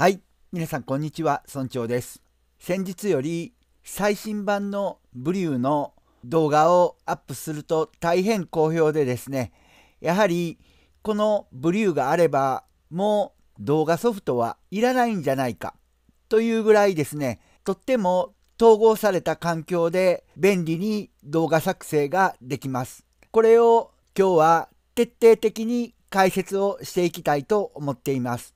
はい、皆さんこんにちは、村長です。先日より最新版のブリューの動画をアップすると大変好評でですね、やはりこのブリューがあればもう動画ソフトはいらないんじゃないかというぐらいですね、とっても統合された環境で便利に動画作成ができます。これを今日は徹底的に解説をしていきたいと思っています。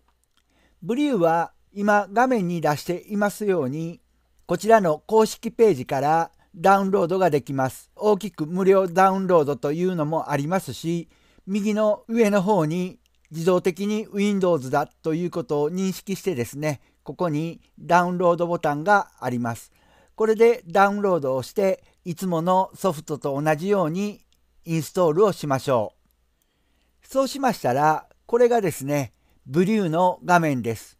ブリューは今画面に出していますように、こちらの公式ページからダウンロードができます。大きく無料ダウンロードというのもありますし、右の上の方に自動的に Windows だということを認識してですね、ここにダウンロードボタンがあります。これでダウンロードをして、いつものソフトと同じようにインストールをしましょう。そうしましたら、これがですね、ブリューの画面です。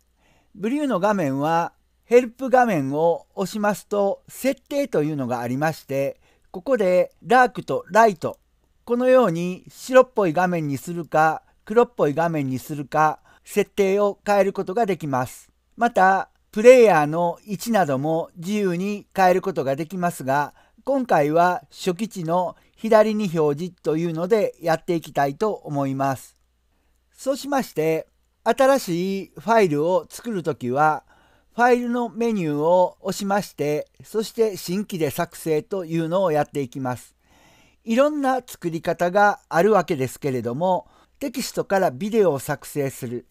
ブリューの画面はヘルプ画面を押しますと設定というのがありましてここでダークとライトこのように白っぽい画面にするか黒っぽい画面にするか設定を変えることができます。またプレイヤーの位置なども自由に変えることができますが今回は初期値の左に表示というのでやっていきたいと思います。そうしまして新しいファイルを作るときは、ファイルのメニューを押しまして、そして新規で作成というのをやっていきます。いろんな作り方があるわけですけれども、テキストからビデオを作成する。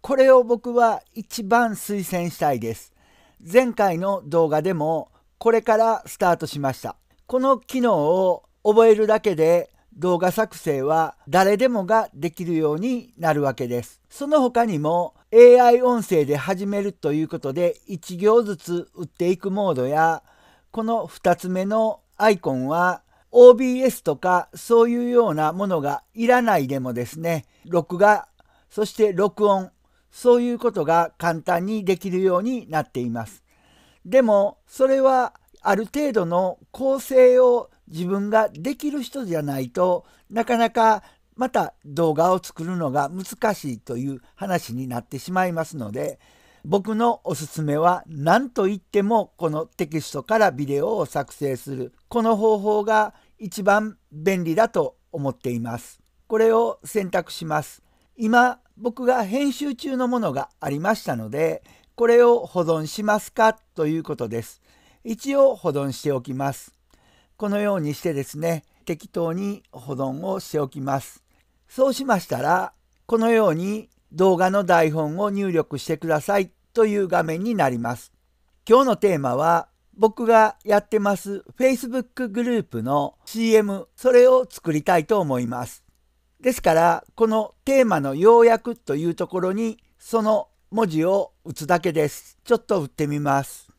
これを僕は一番推薦したいです。前回の動画でもこれからスタートしました。この機能を覚えるだけで動画作成は誰でもができるようになるわけです。その他にも AI 音声で始めるということで1行ずつ打っていくモードやこの2つ目のアイコンは OBS とかそういうようなものがいらないでもですね録画そして録音そういうことが簡単にできるようになっています。でもそれはある程度の構成を自分ができる人じゃないとなかなかまた動画を作るのが難しいという話になってしまいますので僕のおすすめは何と言ってもこのテキストからビデオを作成するこの方法が一番便利だと思っています。これを選択します。今僕が編集中のものがありましたのでこれを保存しますかということです。一応保存しておきます。このようにしてですね適当に保存をしておきます。そうしましたらこのように動画の台本を入力してくださいという画面になります。今日のテーマは僕がやってます Facebook グループの CM それを作りたいと思います。ですからこのテーマの要約というところにその文字を打つだけです。ちょっと打ってみます。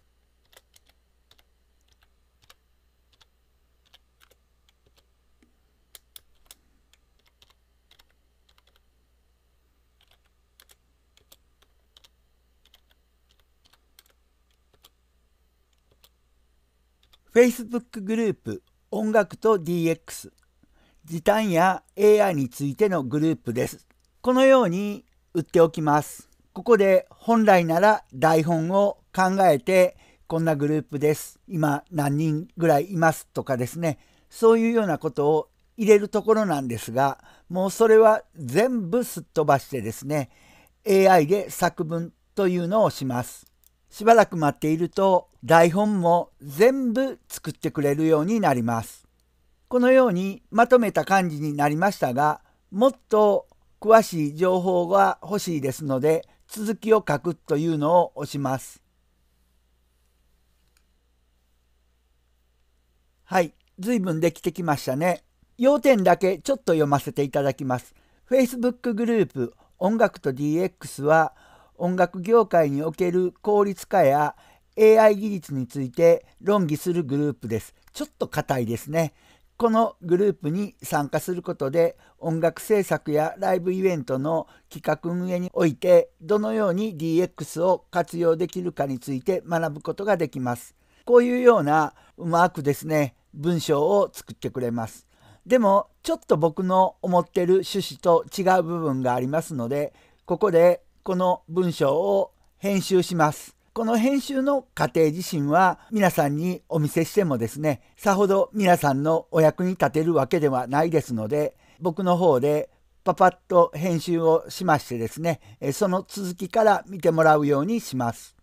Facebook グループ音楽と DX 時短や AI についてのグループです。このように売っておきます。ここで本来なら台本を考えてこんなグループです。今何人ぐらいいますとかですね。そういうようなことを入れるところなんですが、もうそれは全部すっ飛ばしてですね、AI で作文というのをします。しばらく待っていると台本も全部作ってくれるようになります。このようにまとめた感じになりましたが、もっと詳しい情報が欲しいですので、続きを書くというのを押します。はい、随分できてきましたね。要点だけちょっと読ませていただきます。Facebook グループ音楽と DX は音楽業界における効率化や AI 技術について論議するグループです。ちょっと硬いですね。このグループに参加することで音楽制作やライブイベントの企画運営においてどのように DX を活用できるかについて学ぶことができます。こういうようなうまくですね文章を作ってくれます。でもちょっと僕の思ってる趣旨と違う部分がありますのでここでこの文章を編集します。この編集の過程自身は皆さんにお見せしてもですね、さほど皆さんのお役に立てるわけではないですので、僕の方でパパッと編集をしましてですね、その続きから見てもらうようにします。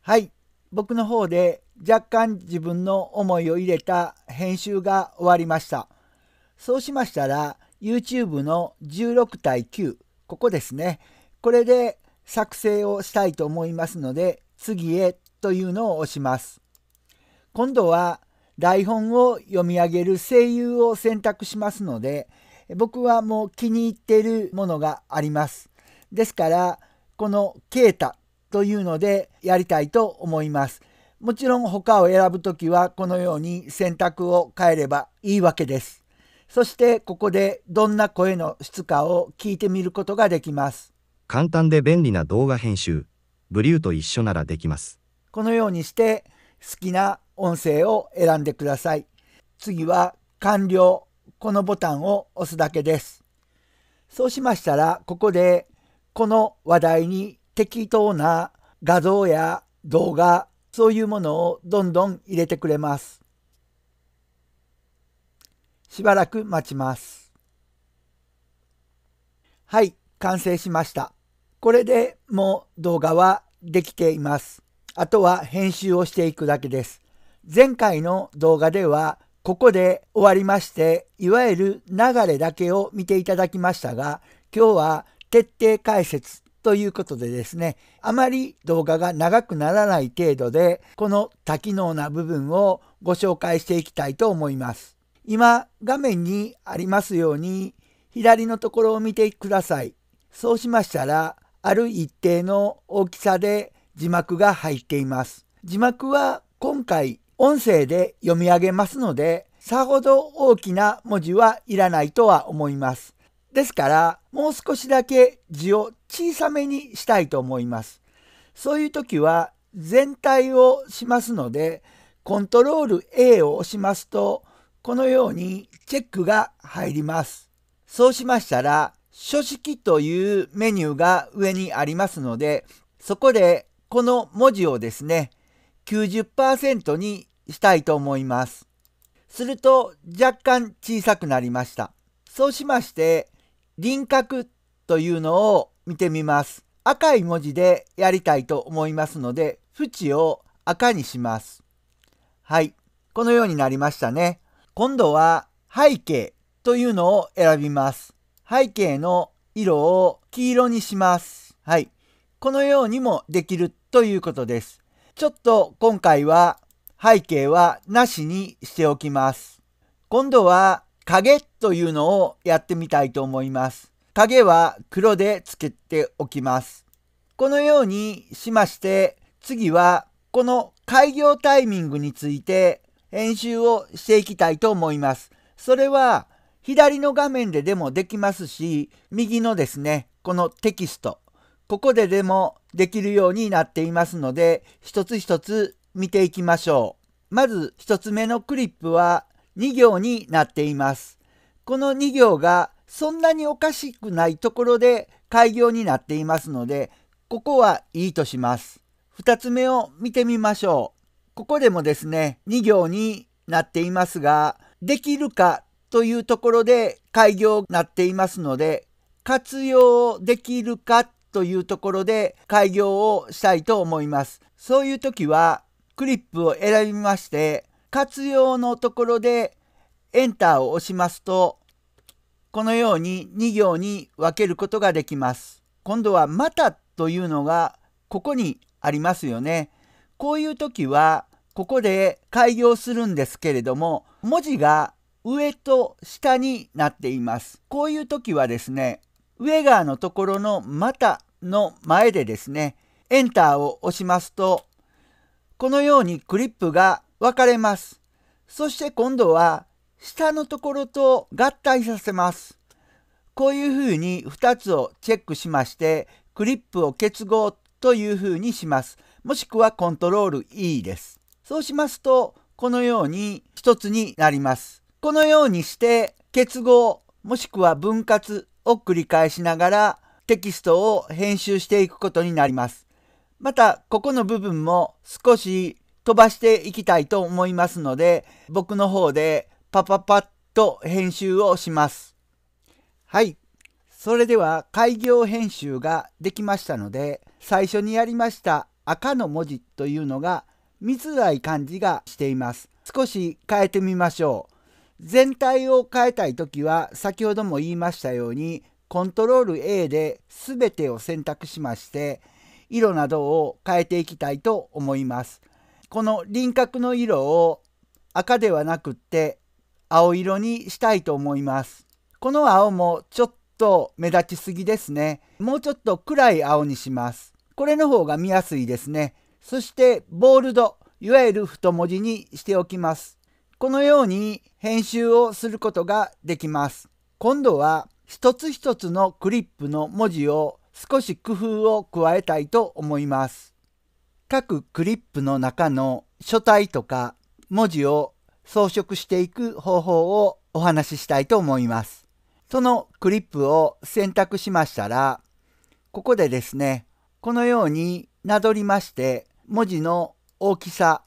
はい、僕の方で若干自分の思いを入れた編集が終わりました。そうしましたら、YouTube の16対9、ここですね、これで作成をしたいと思いますので、次へというのを押します。今度は台本を読み上げる声優を選択しますので、僕はもう気に入っているものがあります。ですから、このケータというのでやりたいと思います。もちろん他を選ぶときはこのように選択を変えればいいわけです。そしてここでどんな声の質かを聞いてみることができます。簡単で便利な動画編集、ブリューと一緒ならできます。このようにして好きな音声を選んでください。次は完了。このボタンを押すだけです。そうしましたら、ここでこの話題に適当な画像や動画、そういうものをどんどん入れてくれます。しばらく待ちます。はい、完成しました。これでもう動画はできています。あとは編集をしていくだけです。前回の動画ではここで終わりまして、いわゆる流れだけを見ていただきましたが、今日は徹底解説ということでですね、あまり動画が長くならない程度で、この多機能な部分をご紹介していきたいと思います。今、画面にありますように、左のところを見てください。そうしましたら、ある一定の大きさで字幕が入っています。字幕は今回音声で読み上げますので、さほど大きな文字はいらないとは思います。ですから、もう少しだけ字を小さめにしたいと思います。そういう時は全体をしますので、コントロール A を押しますと、このようにチェックが入ります。そうしましたら、書式というメニューが上にありますので、そこでこの文字をですね、90%にしたいと思います。すると若干小さくなりました。そうしまして、輪郭というのを見てみます。赤い文字でやりたいと思いますので、縁を赤にします。はい。このようになりましたね。今度は背景というのを選びます。背景の色を黄色にします。はい。このようにもできるということです。ちょっと今回は背景はなしにしておきます。今度は影というのをやってみたいと思います。影は黒でつけておきます。このようにしまして次はこの開業タイミングについて編集をしていきたいと思います。それは左の画面ででもできますし、右のですね、このテキスト、ここででもできるようになっていますので、一つ一つ見ていきましょう。まず1つ目のクリップは2行になっています。この2行がそんなにおかしくないところで開業になっていますので、ここはいいとします。2つ目を見てみましょう。ここでもですね、2行になっていますが、できるかというところで開業なっていますので、活用できるかというところで開業をしたいと思います。そういう時はクリップを選びまして、活用のところでエンターを押しますと、このように2行に分けることができます。今度はまたというのがここにありますよね。こういう時はここで開業するんですけれども、文字が上と下になっています。こういう時はですね、上側のところのまたの前でですね、エンターを押しますと、このようにクリップが分かれます。そして今度は下のところと合体させます。こういうふうに2つをチェックしまして、クリップを結合というふうにします。もしくはコントロール E です。そうしますと、このように1つになります。このようにして結合もしくは分割を繰り返しながらテキストを編集していくことになります。またここの部分も少し飛ばしていきたいと思いますので僕の方でパパパッと編集をします。はい。それでは開業編集ができましたので最初にやりました赤の文字というのが見づらい感じがしています。少し変えてみましょう。全体を変えたい時は先ほども言いましたようにコントロール A で全てを選択しまして色などを変えていきたいと思います。この輪郭の色を赤ではなくって青色にしたいと思います。この青もちょっと目立ちすぎですね。もうちょっと暗い青にします。これの方が見やすいですね。そしてボールド、いわゆる太文字にしておきます。このように編集をすることができます。今度は一つ一つのクリップの文字を少し工夫を加えたいと思います。各クリップの中の書体とか文字を装飾していく方法をお話ししたいと思います。そのクリップを選択しましたら、ここでですね、このようになぞりまして文字の大きさ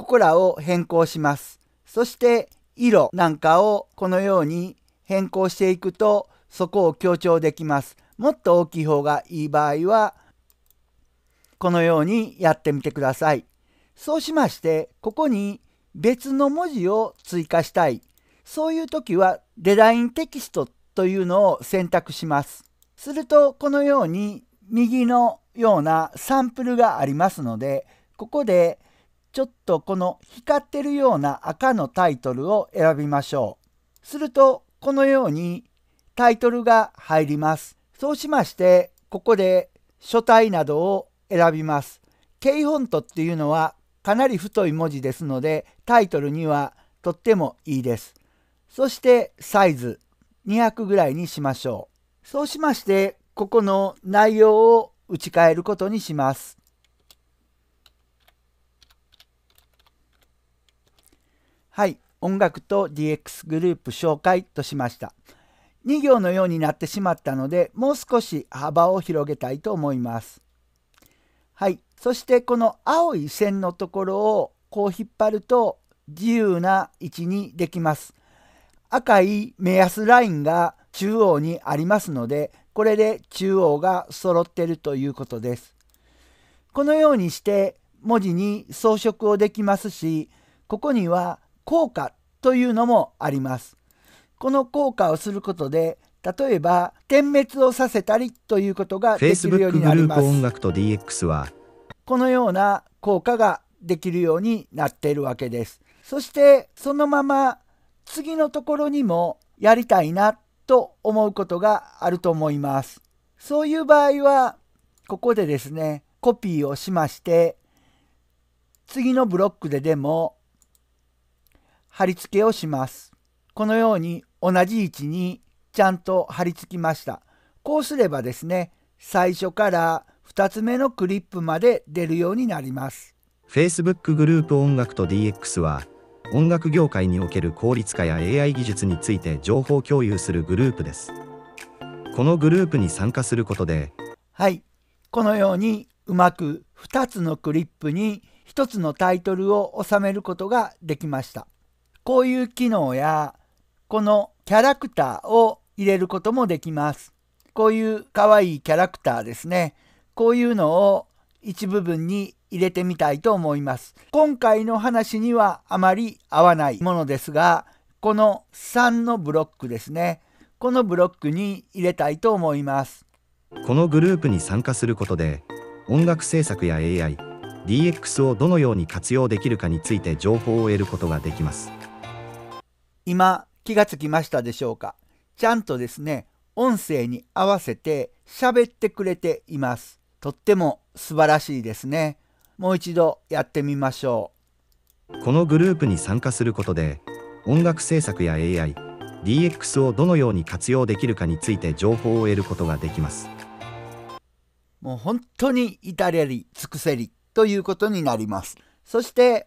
ここらを変更します。そして色なんかをこのように変更していくとそこを強調できます。もっと大きい方がいい場合はこのようにやってみてください。そうしましてここに別の文字を追加したい。そういう時はデザインテキストというのを選択します。するとこのように右のようなサンプルがありますのでここでちょっとこの光ってるような赤のタイトルを選びましょう。するとこのようにタイトルが入ります。そうしましてここで書体などを選びます。K フォントっていうのはかなり太い文字ですのでタイトルにはとってもいいです。そしてサイズ200ぐらいにしましょう。そうしましてここの内容を打ち替えることにします。はい、音楽と DX グループ紹介としました。2行のようになってしまったので、もう少し幅を広げたいと思います。はい、そしてこの青い線のところをこう引っ張ると自由な位置にできます。赤い目安ラインが中央にありますので、これで中央が揃ってるということです。このようにして文字に装飾をできますし、ここには効果というのもあります。この効果をすることで例えば点滅をさせたりということができるようになります。音楽と DX はこのような効果ができるようになっているわけです。そしてそのまま次のところにもやりたいなと思うことがあると思います。そういう場合はここでですねコピーをしまして次のブロックででも貼り付けをします。このように同じ位置にちゃんと貼り付きました。こうすればですね、最初から2つ目のクリップまで出るようになります。Facebook グループ音楽と DX は音楽業界における効率化や AI 技術について情報共有するグループです。このグループに参加することではいこのようにうまく2つのクリップに1つのタイトルを収めることができました。こういう機能や、このキャラクターを入れることもできます。こういう可愛いキャラクターですね。こういうのを一部分に入れてみたいと思います。今回の話にはあまり合わないものですが、この3のブロックですね。このブロックに入れたいと思います。このグループに参加することで、音楽制作や AI、DX をどのように活用できるかについて情報を得ることができます。今気がつきましたでしょうかちゃんとですね、音声に合わせて喋ってくれています。とっても素晴らしいですね。もう一度やってみましょう。このグループに参加することで、音楽制作や AI、DX をどのように活用できるかについて情報を得ることができます。もう本当に至れり尽くせりということになります。そして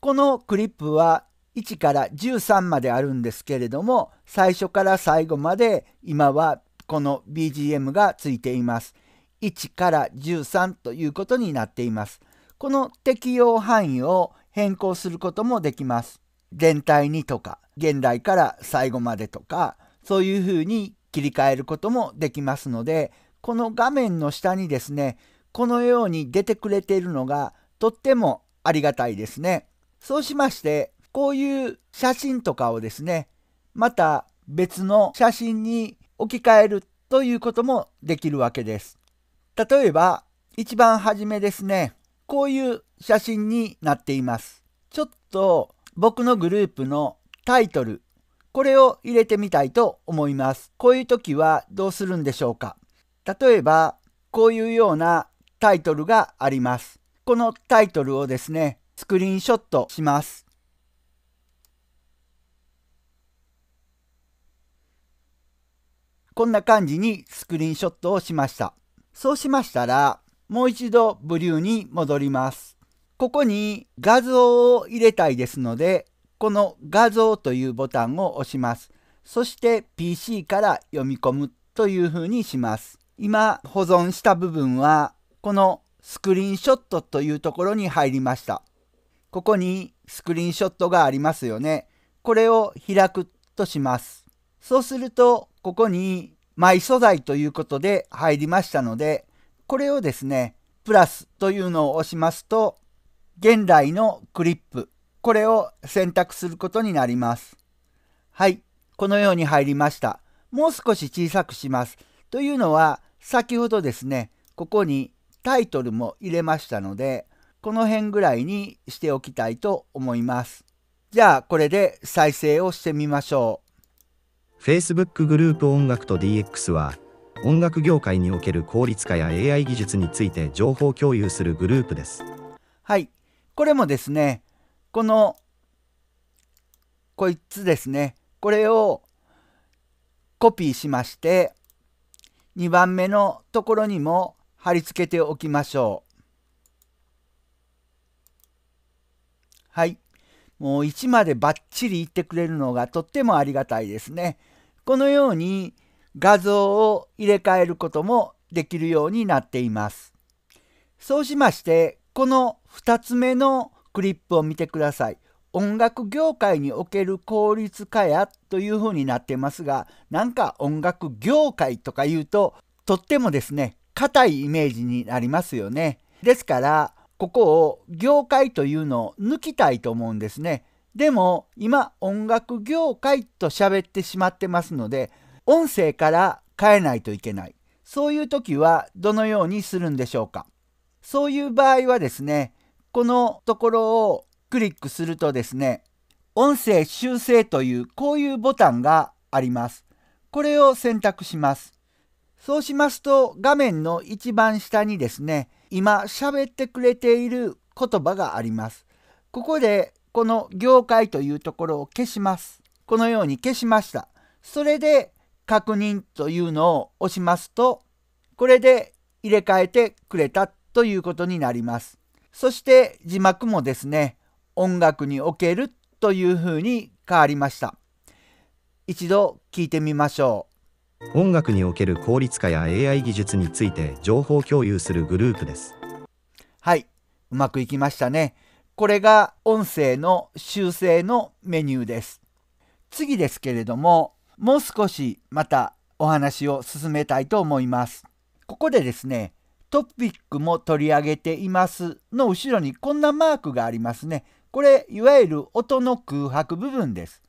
このクリップは1から13まであるんですけれども最初から最後まで今はこの BGM がついています。1から13ということになっています。この適用範囲を変更することもできます。全体にとか現代から最後までとかそういうふうに切り替えることもできますのでこの画面の下にですねこのように出てくれているのがとってもありがたいですね。そうしましてこういう写真とかをですね、また別の写真に置き換えるということもできるわけです。例えば、一番初めですね、こういう写真になっています。ちょっと僕のグループのタイトル、これを入れてみたいと思います。こういう時はどうするんでしょうか。例えば、こういうようなタイトルがあります。このタイトルをですね、スクリーンショットします。こんな感じにスクリーンショットをしました。そうしましたら、もう一度ブリューに戻ります。ここに画像を入れたいですので、この画像というボタンを押します。そして PC から読み込むというふうにします。今保存した部分は、このスクリーンショットというところに入りました。ここにスクリーンショットがありますよね。これを開くとします。そうするとここにマイ素材ということで入りましたので、これをですね、プラスというのを押しますと、現代のクリップ、これを選択することになります。はい、このように入りました。もう少し小さくします。というのは、先ほどですね、ここにタイトルも入れましたので、この辺ぐらいにしておきたいと思います。じゃあ、これで再生をしてみましょう。Facebook グループ音楽と DX は、音楽業界における効率化や AI 技術について情報共有するグループです。はい。これもですね、この、こいつですね、これをコピーしまして、2番目のところにも貼り付けておきましょう。はい。もう1までバッチリいってくれるのがとってもありがたいですね。このように画像を入れ替えることもできるようになっています。そうしまして、この2つ目のクリップを見てください。音楽業界における効率化やというふうになってますが、なんか音楽業界とか言うと、とってもですね、硬いイメージになりますよね。ですから、ここを業界というのを抜きたいと思うんですね。でも今音楽業界と喋ってしまってますので音声から変えないといけないそういう時はどのようにするんでしょうかそういう場合はですねこのところをクリックするとですね音声修正というこういうボタンがありますこれを選択しますそうしますと画面の一番下にですね今喋ってくれている言葉がありますここでこの業界というところを消します。このように消しました。それで確認というのを押しますと、これで入れ替えてくれたということになります。そして字幕もですね、音楽におけるというふうに変わりました。一度聞いてみましょう。音楽における効率化や AI 技術について情報共有するグループです。はい、うまくいきましたね。これが音声の修正のメニューです。次ですけれども、もう少しまたお話を進めたいと思います。ここでですね、トピックも取り上げていますの後ろにこんなマークがありますね。これ、いわゆる音の空白部分です。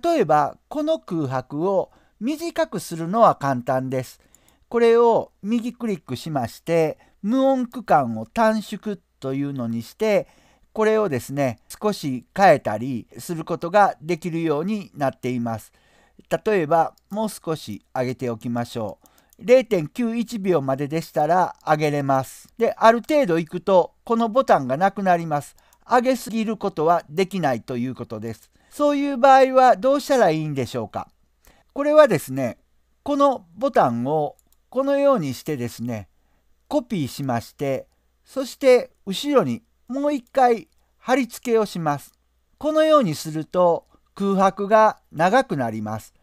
例えば、この空白を短くするのは簡単です。これを右クリックしまして、無音区間を短縮というのにして、これをですね少し変えたりすることができるようになっています例えばもう少し上げておきましょう0.91秒まででしたら上げれますである程度いくとこのボタンがなくなります上げすぎることはできないということですそういう場合はどうしたらいいんでしょうかこれはですねこのボタンをこのようにしてですねコピーしましてそして後ろにもう一回貼り付けをします。このようにすると空白が長くなります。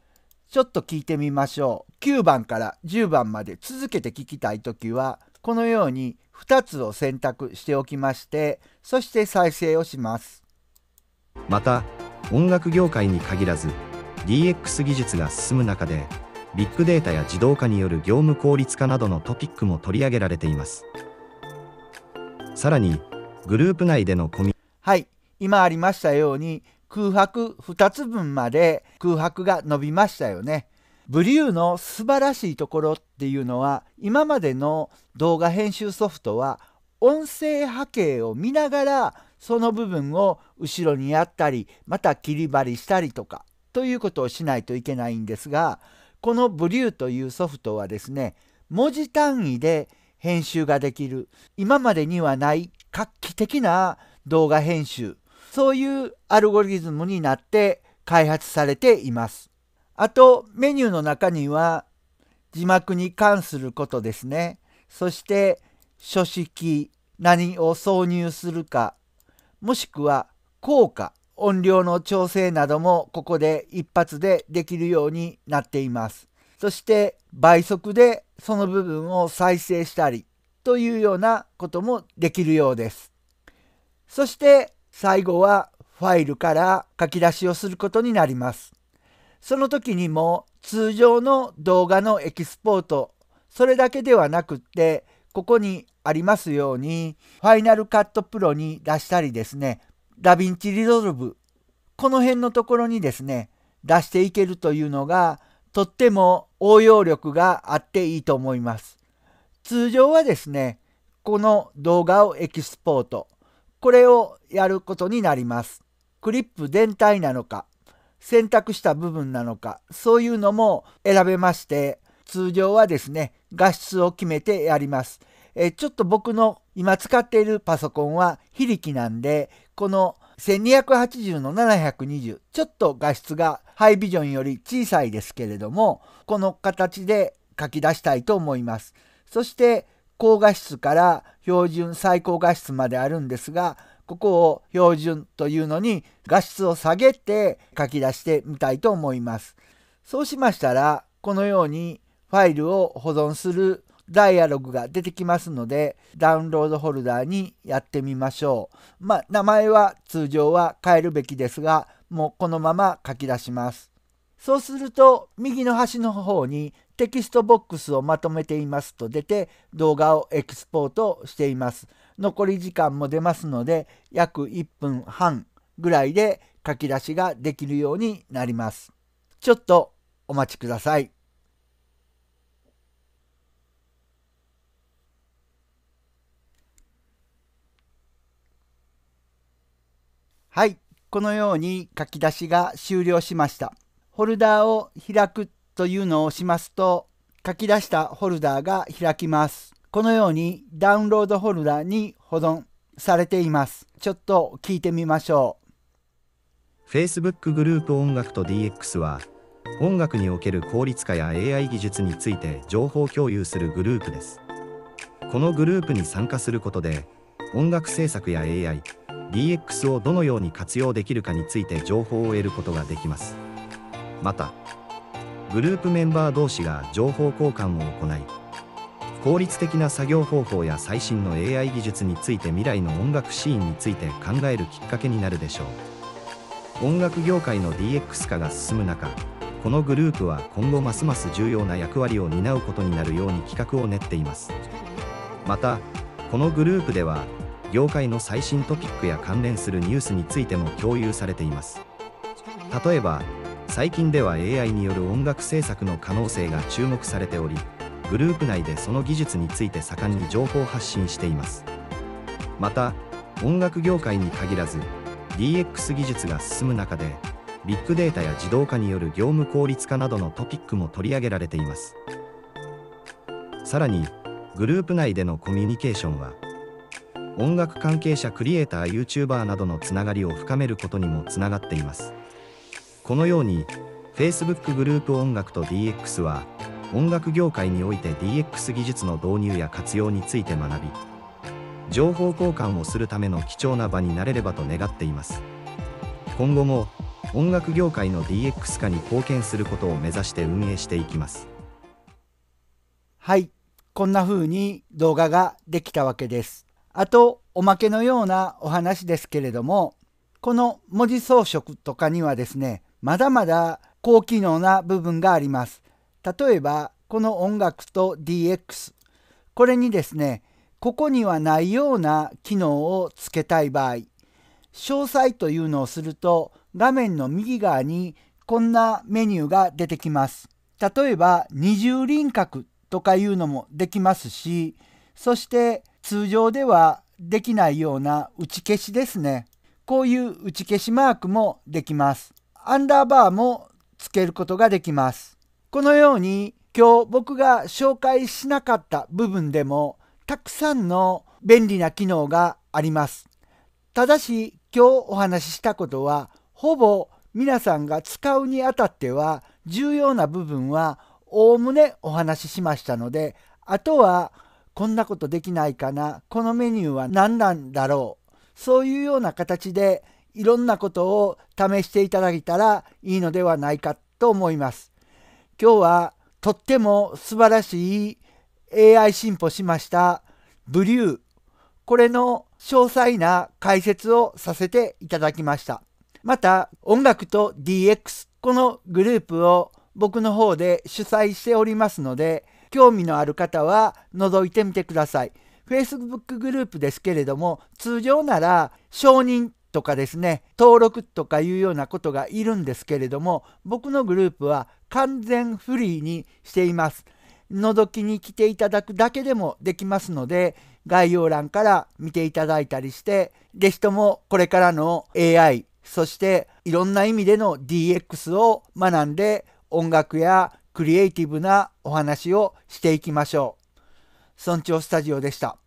ちょっと聞いてみましょう。9番から10番まで続けて聞きたい時はこのように2つを選択しておきましてそして再生をします。また音楽業界に限らず DX 技術が進む中でビッグデータや自動化による業務効率化などのトピックも取り上げられています。さらにグループ内でのコミはい今ありましたように空白2つ分まで空白が伸びましたよね。ブリューの素晴らしいところっていうのは今までの動画編集ソフトは音声波形を見ながらその部分を後ろにやったりまた切り張りしたりとかということをしないといけないんですがこのブリューというソフトはですね文字単位で編集ができる今までにはない画期的な動画編集、そういうアルゴリズムになって開発されています。あと、メニューの中には、字幕に関することですね。そして、書式、何を挿入するか、もしくは効果、音量の調整などもここで一発でできるようになっています。そして倍速でその部分を再生したり、というようなこともできるようです。そして最後はファイルから書き出しをすることになります。その時にも通常の動画のエキスポートそれだけではなくってここにありますようにファイナルカットプロに出したりですねダヴィンチリゾルブこの辺のところにですね出していけるというのがとっても応用力があっていいと思います。通常はですね、この動画をエキスポート。これをやることになります。クリップ全体なのか、選択した部分なのか、そういうのも選べまして、通常はですね、画質を決めてやります。えちょっと僕の今使っているパソコンは非力なんで、この1280の720、ちょっと画質がハイビジョンより小さいですけれども、この形で書き出したいと思います。そして高画質から標準最高画質まであるんですがここを標準というのに画質を下げて書き出してみたいと思います。そうしましたらこのようにファイルを保存するダイアログが出てきますのでダウンロードホルダーにやってみましょう。まあ、名前は通常は変えるべきですがもうこのまま書き出します。そうすると右の端の方にテキストボックスをまとめていますと出て動画をエクスポートしています。残り時間も出ますので約1分半ぐらいで書き出しができるようになります。ちょっとお待ちください。はい、このように書き出しが終了しました。ホルダーを開くというのをしますと、書き出したホルダーが開きます。このようにダウンロードホルダーに保存されています。ちょっと聞いてみましょう。Facebook グループ音楽と DX は、音楽における効率化や AI 技術について情報共有するグループです。このグループに参加することで、音楽制作や AI、DX をどのように活用できるかについて情報を得ることができます。また、グループメンバー同士が情報交換を行い効率的な作業方法や最新の AI 技術について未来の音楽シーンについて考えるきっかけになるでしょう音楽業界の DX 化が進む中このグループは今後ますます重要な役割を担うことになるように企画を練っていますまたこのグループでは業界の最新トピックや関連するニュースについても共有されています例えば最近では AI による音楽制作の可能性が注目されておりグループ内でその技術について盛んに情報発信していますまた音楽業界に限らず DX 技術が進む中でビッグデータや自動化による業務効率化などのトピックも取り上げられていますさらにグループ内でのコミュニケーションは音楽関係者クリエイター YouTuber などのつながりを深めることにもつながっていますこのように Facebook グループ音楽と DX は音楽業界において DX 技術の導入や活用について学び情報交換をするための貴重な場になれればと願っています今後も音楽業界の DX 化に貢献することを目指して運営していきますはいこんな風に動画ができたわけですあとおまけのようなお話ですけれどもこの文字装飾とかにはですねまだまだ高機能な部分があります。例えばこの音楽と DX これにですねここにはないような機能を付けたい場合詳細というのをすると画面の右側にこんなメニューが出てきます。例えば二重輪郭とかいうのもできますしそして通常ではできないような打ち消しですねこういう打ち消しマークもできます。アンダーバーもつけることができます。このように今日僕が紹介しなかった部分でもたくさんの便利な機能があります。ただし今日お話ししたことはほぼ皆さんが使うにあたっては重要な部分はおおむねお話ししましたのであとはこんなことできないかなこのメニューは何なんだろうそういうような形でいろんなことを試していただけたらいいのではないかと思います。今日はとっても素晴らしい AI 進歩しましたブリューこれの詳細な解説をさせていただきました。また音楽と DX このグループを僕の方で主催しておりますので興味のある方は覗いてみてください。Facebook グループですけれども通常なら承認とかですね登録とかいうようなことがいるんですけれども僕のグループは完全フリーにしています。のぞきに来ていただくだけでもできますので概要欄から見ていただいたりして是非ともこれからの AI そしていろんな意味での DX を学んで音楽やクリエイティブなお話をしていきましょう。村長スタジオでした。